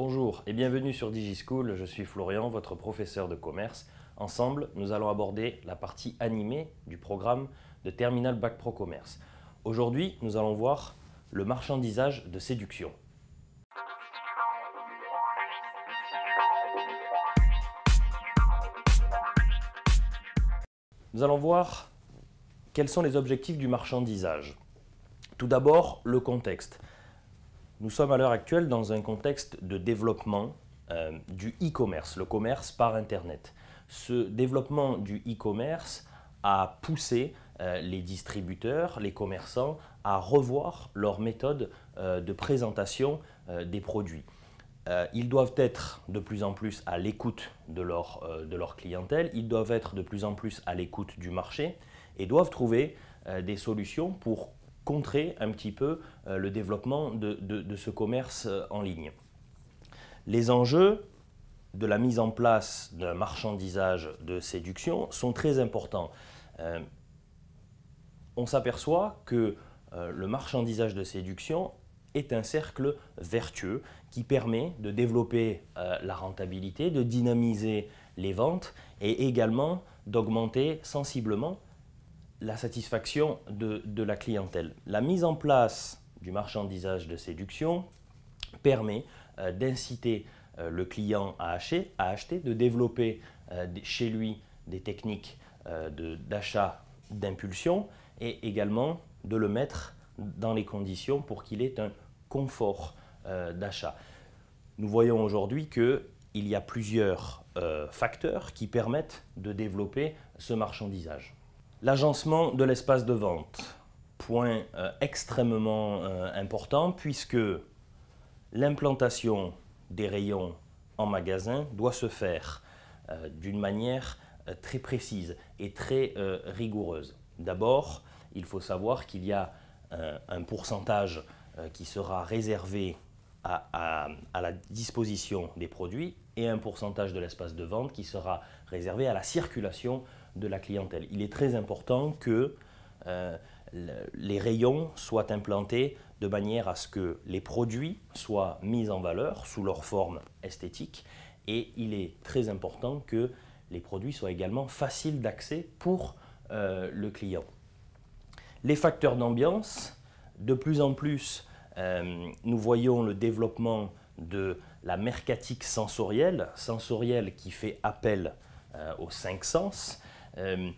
Bonjour et bienvenue sur DigiSchool, je suis Florian, votre professeur de commerce. Ensemble, nous allons aborder la partie animée du programme de Terminal Bac Pro Commerce. Aujourd'hui, nous allons voir le marchandisage de séduction. Nous allons voir quels sont les objectifs du marchandisage. Tout d'abord, le contexte. Nous sommes à l'heure actuelle dans un contexte de développement euh, du e-commerce, le commerce par Internet. Ce développement du e-commerce a poussé euh, les distributeurs, les commerçants à revoir leur méthode euh, de présentation des produits. ils doivent être de plus en plus à l'écoute de, de, leur clientèle, ils doivent être de plus en plus à l'écoute du marché et doivent trouver des solutions pour contrer un petit peu euh, le développement de, ce commerce euh, en ligne. Les enjeux de la mise en place d'un marchandisage de séduction sont très importants. Euh, on s'aperçoit que le marchandisage de séduction est un cercle vertueux qui permet de développer la rentabilité, de dynamiser les ventes et également d'augmenter sensiblement la satisfaction de, la clientèle. La mise en place du marchandisage de séduction permet euh, d'inciter euh, le client à acheter, à acheter de développer euh, chez lui des techniques d'achat d'impulsion et également de le mettre dans les conditions pour qu'il ait un confort d'achat. Nous voyons aujourd'hui qu'il y a plusieurs facteurs qui permettent de développer ce marchandisage. L'agencement de l'espace de vente, point euh, extrêmement euh, important puisque l'implantation des rayons en magasin doit se faire euh, d'une manière très précise et très rigoureuse. D'abord, il faut savoir qu'il y a un pourcentage qui sera réservé à, la disposition des produits et un pourcentage de l'espace de vente qui sera réservé à la circulation de la clientèle. Il est très important que euh, les rayons soient implantés de manière à ce que les produits soient mis en valeur sous leur forme esthétique et il est très important que les produits soient également faciles d'accès pour euh, le client. Les facteurs d'ambiance, de plus en plus, euh, nous voyons le développement de la mercatique sensorielle, sensorielle qui fait appel aux cinq sens. Euh,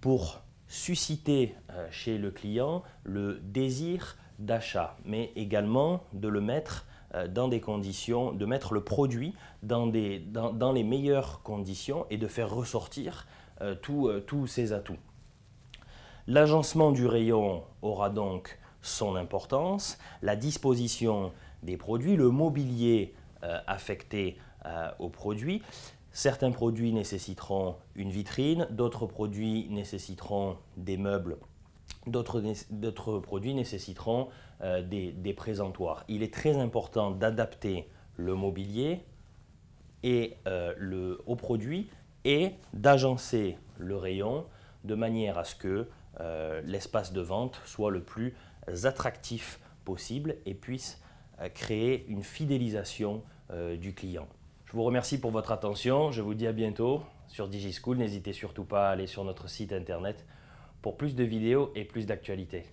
pour susciter euh, chez le client le désir d'achat, mais également de le mettre euh, dans des conditions, de mettre le produit dans, les meilleures conditions et de faire ressortir tous ses atouts. L'agencement du rayon aura donc son importance, la disposition des produits, le mobilier affecté aux produits, Certains produits nécessiteront une vitrine, d'autres produits nécessiteront des meubles, d'autres produits nécessiteront euh, des, présentoirs. Il est très important d'adapter le mobilier et, euh, le, au produit et d'agencer le rayon de manière à ce que euh, l'espace de vente soit le plus attractif possible et puisse créer une fidélisation du client. Je vous remercie pour votre attention. Je vous dis à bientôt sur DigiSchool. N'hésitez surtout pas à aller sur notre site internet pour plus de vidéos et plus d'actualités.